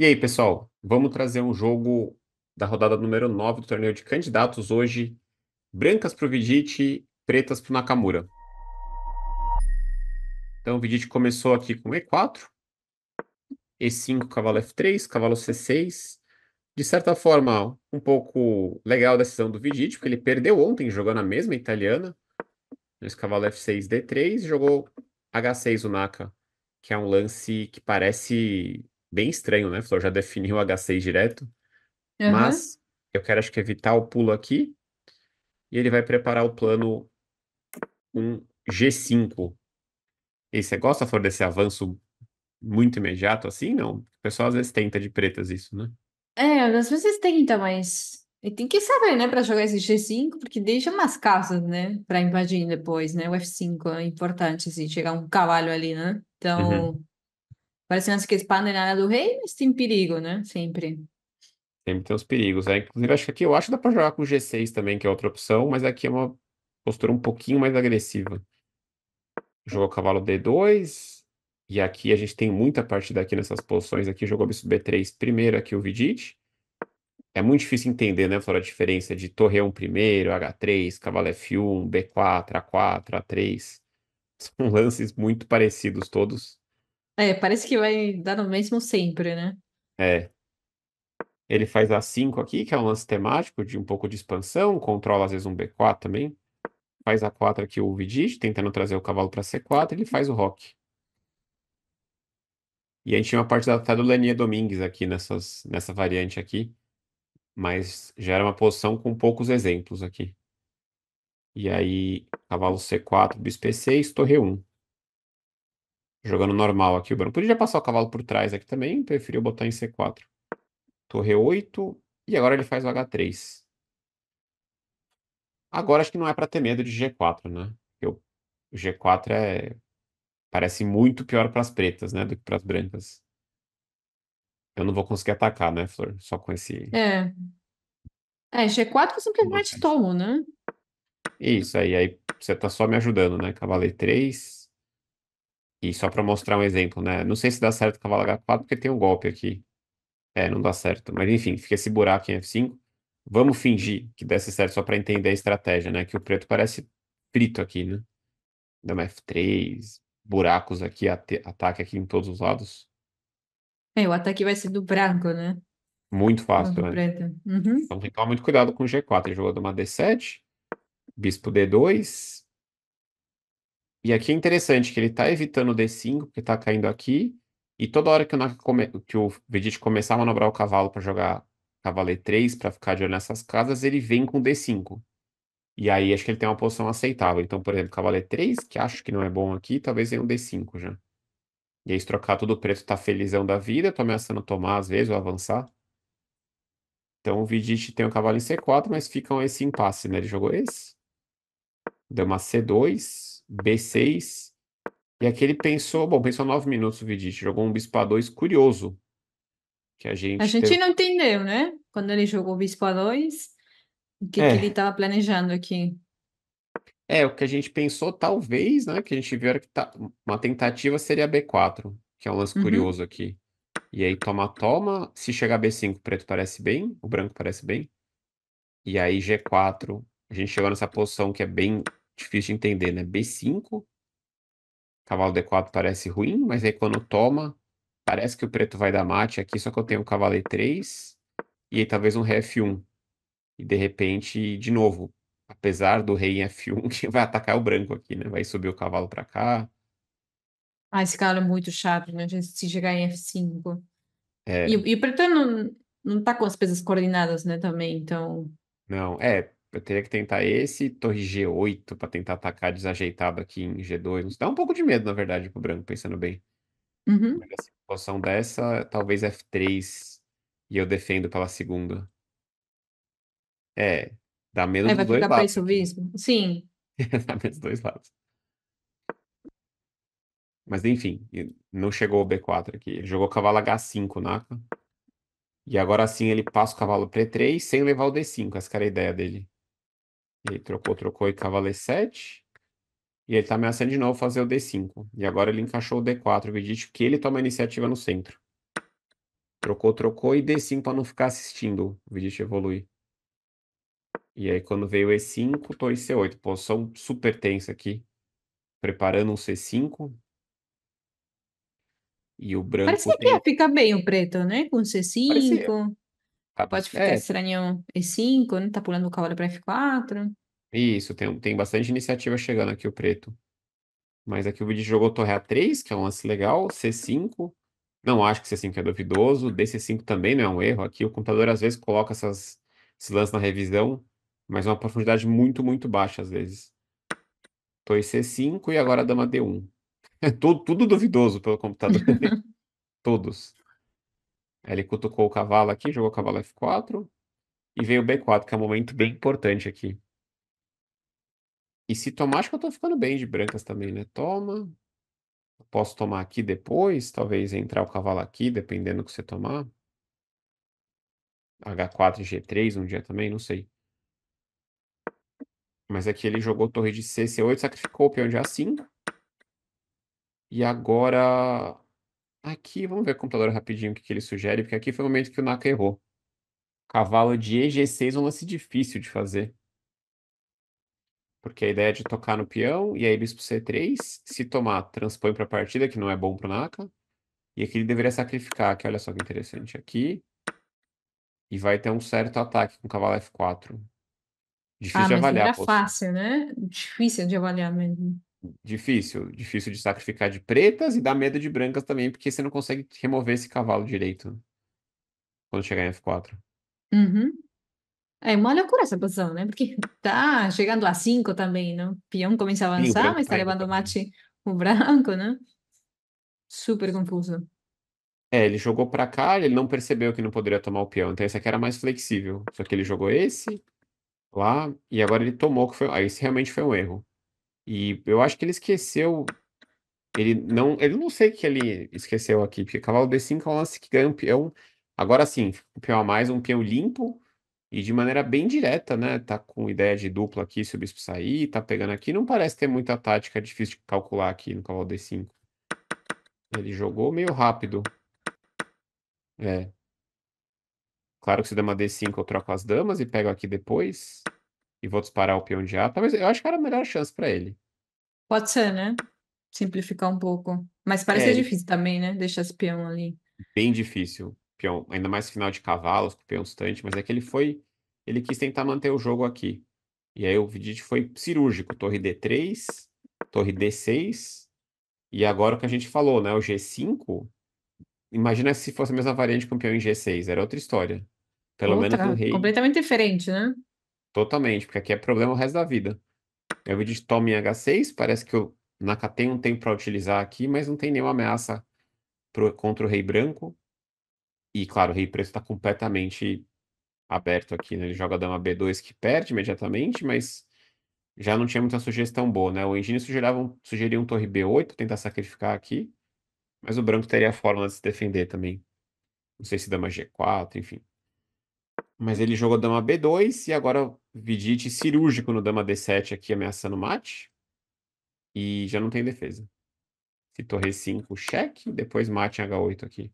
E aí, pessoal, vamos trazer um jogo da rodada número 9 do torneio de candidatos hoje. Brancas para o Vidite, pretas para o Nakamura. Então, o Vidit começou aqui com E4, E5, cavalo F3, cavalo C6. De certa forma, um pouco legal a decisão do Vidit, porque ele perdeu ontem jogando a mesma italiana. Esse cavalo F6, D3, jogou H6 o Naka, que é um lance que parece Bem estranho, né, Flor? Já definiu o H6 direto. Uhum. Mas eu quero, acho que, evitar o pulo aqui. E ele vai preparar o plano um G5. E você gosta, Flor, desse avanço muito imediato assim? Não. O pessoal às vezes tenta de pretas isso, né? É, às vezes tenta, mas e tem que saber, né, para jogar esse G5, porque deixa umas casas, né, para invadir depois, né? O F5 é importante, assim, chegar um cavalo ali, né? Então, uhum. Parecendo assim que a espada área do rei, mas tem perigo, né? Sempre. Sempre tem os perigos. Né? Inclusive, acho que aqui eu acho que dá pra jogar com G6 também, que é outra opção, mas aqui é uma postura um pouquinho mais agressiva. Jogou cavalo D2. E aqui a gente tem muita partida daqui nessas posições aqui. Jogou bispo B3 primeiro aqui o Vidit. É muito difícil entender, né, Flora, a diferença de torreão primeiro, H3, cavalo F1, B4, A4, A3. São lances muito parecidos todos. É, parece que vai dar no mesmo sempre, né? É. Ele faz A5 aqui, que é um lance temático de um pouco de expansão, controla às vezes um B4 também. Faz A4 aqui o Vidige, tentando trazer o cavalo para C4, ele faz o Rock. E a gente tinha uma parte da, do Lania Domingues aqui nessas, nessa variante aqui, mas já era uma posição com poucos exemplos aqui. E aí, cavalo C4, bispo E6, torre 1. Jogando normal aqui o branco. Podia passar o cavalo por trás aqui também, preferiu botar em C4. Torre 8, e agora ele faz o H3. Agora acho que não é para ter medo de G4, né? Eu, o G4 é, parece muito pior para as pretas, né, do que para as brancas. Eu não vou conseguir atacar, né, Flor? Só com esse. É. É, G4 eu é simplesmente tomo, né? Isso aí, aí você tá só me ajudando, né? Cavaleiro 3. E só para mostrar um exemplo, né? Não sei se dá certo cavalo H4, porque tem um golpe aqui. É, não dá certo. Mas enfim, fica esse buraco em F5. Vamos fingir que desse certo só para entender a estratégia, né? Que o preto parece frito aqui, né? Dá uma F3, buracos aqui, ataque aqui em todos os lados. É, o ataque vai ser do branco, né? Muito fácil, né? Preto. Uhum. Então tem que tomar muito cuidado com G4. Ele jogou de uma D7, bispo D2, e aqui é interessante que ele está evitando o D5, porque está caindo aqui. E toda hora que o, come... que o Vegeta começar a manobrar o cavalo para jogar cavalo E3, para ficar de olho nessas casas, ele vem com D5. E aí acho que ele tem uma posição aceitável. Então, por exemplo, cavalo E3, que acho que não é bom aqui, talvez venha um D5 já. E aí, se trocar tudo preto, tá felizão da vida. Tô ameaçando tomar às vezes ou avançar. Então o Vidit tem o um cavalo em C4, mas fica esse impasse, né? Ele jogou esse. Deu uma C2. B6. E aqui ele pensou, bom, pensou nove minutos o Vidic, jogou um bispo A2 curioso. Que a gente, a gente não entendeu, né? Quando ele jogou o bispo A2, o que, é. que ele estava planejando aqui. É, o que a gente pensou, talvez, né? Que a gente viu era que tá... uma tentativa seria B4, que é um lance uhum. curioso aqui. E aí toma, toma. Se chegar B5, o preto parece bem, o branco parece bem. E aí G4, a gente chegou nessa posição que é bem difícil de entender, né? B5, cavalo D4 parece ruim, mas aí quando toma, parece que o preto vai dar mate aqui, só que eu tenho um cavalo E3 e aí talvez um rei F1. E de repente, de novo, apesar do rei em F1, que vai atacar o branco aqui, né? Vai subir o cavalo para cá. Ah, esse cara é muito chato, né? Se chegar em F5. É... E, e o preto não, não tá com as peças coordenadas, né, também, então... Não, é, eu teria que tentar esse, torre G8 para tentar atacar desajeitado aqui em G2. Dá um pouco de medo, na verdade, pro branco, pensando bem. Uhum. Mas assim, posição dessa, talvez F3 e eu defendo pela segunda. É, dá menos é, vai dois lados. Isso mesmo. Sim. dá menos dois lados. Mas enfim, não chegou o B4 aqui. Ele jogou cavalo H5, Naka. E agora sim ele passa o cavalo para 3 sem levar o D5. Essa era a ideia dele. Ele trocou, trocou e cavaleiro 7. E ele tá ameaçando de novo fazer o D5. E agora ele encaixou o D4. Acredite que ele toma a iniciativa no centro. Trocou, trocou e D5 pra não ficar assistindo o Vidic evoluir. E aí quando veio E5, tô em C8. Posição super tensa aqui. Preparando um C5. E o branco. Parecia tem... que ia ficar bem o preto, né? Com C5. Parecia. Tá, pode ficar é. estranho E5, né? Tá pulando o cavalo para F4. Isso, tem, tem bastante iniciativa chegando aqui o preto. Mas aqui o vídeo jogou torre A3, que é um lance legal, C5. Não acho que C5 é duvidoso, DC5 também não é um erro. Aqui o computador às vezes coloca essas, esses lances na revisão, mas é uma profundidade muito, muito baixa às vezes. Toi C5 e agora dama D1. É tudo, tudo duvidoso pelo computador. Né? Todos ele cutucou o cavalo aqui, jogou o cavalo F4. E veio B4, que é um momento bem importante aqui. E se tomar, acho que eu tô ficando bem de brancas também, né? Toma. posso tomar aqui depois, talvez entrar o cavalo aqui, dependendo do que você tomar. H4 e G3 um dia também, não sei. Mas aqui ele jogou torre de C, C8, sacrificou o peão de A5. E agora Aqui, vamos ver o computador rapidinho o que, que ele sugere, porque aqui foi o momento que o Naka errou. Cavalo de EG6 é um lance difícil de fazer. Porque a ideia é de tocar no peão, e aí bispo C3, se tomar, transpõe para a partida, que não é bom para o Naka. E aqui ele deveria sacrificar, que olha só que interessante aqui. E vai ter um certo ataque com o cavalo F4. Ah, difícil ah, de avaliar. é fácil, né? Difícil de avaliar mesmo. Difícil, difícil de sacrificar de pretas e dá medo de brancas também, porque você não consegue remover esse cavalo direito quando chegar em F4. Uhum. É uma loucura essa posição, né? Porque tá chegando a 5 também, né? O peão começa a avançar, mas tá levando o mate o branco, né? Super confuso. É, ele jogou para cá, ele não percebeu que não poderia tomar o peão, então esse aqui era mais flexível. Só que ele jogou esse lá e agora ele tomou que foi, ah, esse realmente foi um erro. E eu acho que ele esqueceu. Ele não, ele não sei o que ele esqueceu aqui, porque cavalo d 5 é um lance que ganha um peão. Agora sim, um peão a mais, um peão limpo e de maneira bem direta, né? Tá com ideia de dupla aqui, se o bispo sair, tá pegando aqui. Não parece ter muita tática difícil de calcular aqui no cavalo D5. Ele jogou meio rápido. É. Claro que se dama D5 eu troco as damas e pego aqui depois e vou disparar o peão de A. Talvez eu acho que era a melhor chance para ele. Pode ser, né? Simplificar um pouco. Mas parece é, é difícil também, né? Deixar esse peão ali. Bem difícil. Peão, ainda mais final de cavalos, com peão estante, mas é que ele foi. Ele quis tentar manter o jogo aqui. E aí o Vidit foi cirúrgico. Torre D3, torre D6. E agora o que a gente falou, né? O G5. Imagina se fosse a mesma variante com o peão em G6. Era outra história. Pelo Outra, menos o rei. Completamente diferente, né? Totalmente, porque aqui é problema o resto da vida. Eu de tome em H6, parece que eu tem um tempo para utilizar aqui, mas não tem nenhuma ameaça pro, contra o rei branco. E claro, o rei preto está completamente aberto aqui, né? Ele joga a dama B2 que perde imediatamente, mas já não tinha muita sugestão boa, né? O engine sugeria um, sugeria um torre B8, tentar sacrificar aqui, mas o branco teria a forma de se defender também. Não sei se dama G4, enfim. Mas ele jogou dama B2 e agora Vidite cirúrgico no dama D7 aqui ameaçando mate. E já não tem defesa. Se torre 5, cheque. Depois mate em H8 aqui.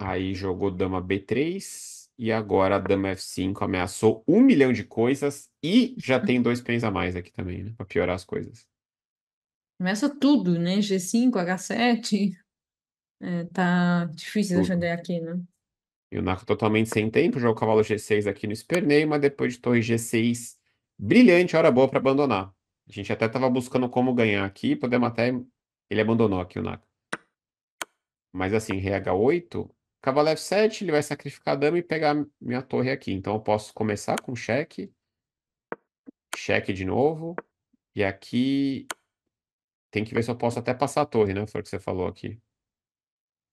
Aí jogou dama B3 e agora dama F5 ameaçou um milhão de coisas e já tem dois pens a mais aqui também, né? Pra piorar as coisas. Ameaça tudo, né? G5, H7. É, tá difícil O- defender aqui, né? E o Naco totalmente sem tempo, jogou o cavalo G6 aqui no Spernei, mas depois de torre G6, brilhante, hora boa para abandonar. A gente até tava buscando como ganhar aqui, podemos até... Ele abandonou aqui o Naco. Mas assim, rei H8, cavalo F7, ele vai sacrificar a dama e pegar minha torre aqui. Então eu posso começar com cheque, cheque de novo, e aqui tem que ver se eu posso até passar a torre, né? Foi o que você falou aqui.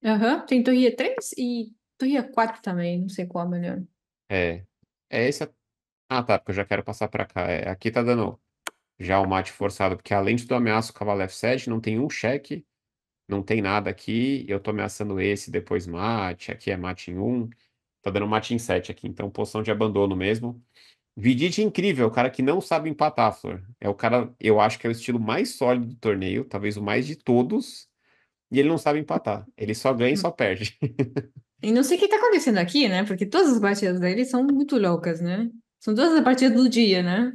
Aham, tem Torria 3 e Torria 4 também, não sei qual é melhor. É. É esse. a- Ah, tá, porque eu já quero passar pra cá. É, aqui tá dando já o mate forçado, porque além de do ameaço cavalo F7, não tem um cheque, não tem nada aqui. Eu tô ameaçando esse, depois mate. Aqui é mate em 1. Tá dando mate em 7 aqui, então posição de abandono mesmo. Vidite é incrível, o cara que não sabe empatar, Flor. É o cara, eu acho que é o estilo mais sólido do torneio, talvez o mais de todos. E ele não sabe empatar. Ele só ganha e só perde. E não sei o que está acontecendo aqui, né? Porque todas as partidas dele são muito loucas, né? São todas as partidas do dia, né?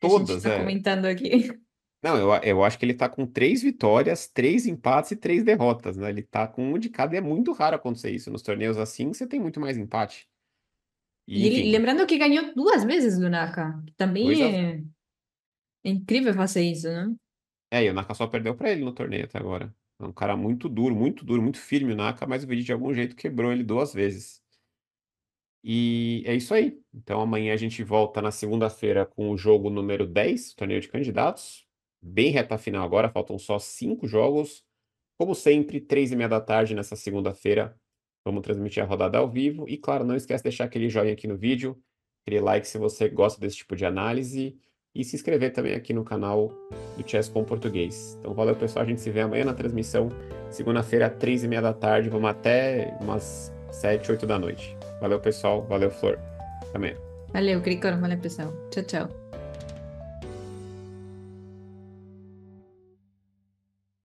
Todas, tá é. comentando aqui. Não, eu, eu acho que ele tá com três vitórias, três empates e três derrotas, né? Ele tá com um de cada e é muito raro acontecer isso. Nos torneios assim, você tem muito mais empate. E, lembrando que ganhou duas vezes do Naka. também é... é... incrível fazer isso, né? É, e o Naka só perdeu para ele no torneio até agora. É um cara muito duro, muito duro, muito firme o Naka, mas o vídeo de algum jeito quebrou ele duas vezes. E é isso aí. Então amanhã a gente volta na segunda-feira com o jogo número 10, torneio de candidatos. Bem reta final agora, faltam só cinco jogos. Como sempre, três e meia da tarde nessa segunda-feira, vamos transmitir a rodada ao vivo. E claro, não esquece de deixar aquele joinha aqui no vídeo, aquele like se você gosta desse tipo de análise e se inscrever também aqui no canal do Chess com Português. Então valeu pessoal, a gente se vê amanhã na transmissão, segunda-feira, três e meia da tarde, vamos até umas sete, oito da noite. Valeu pessoal, valeu Flor, Também. Valeu, Cricor, valeu pessoal. Tchau, tchau.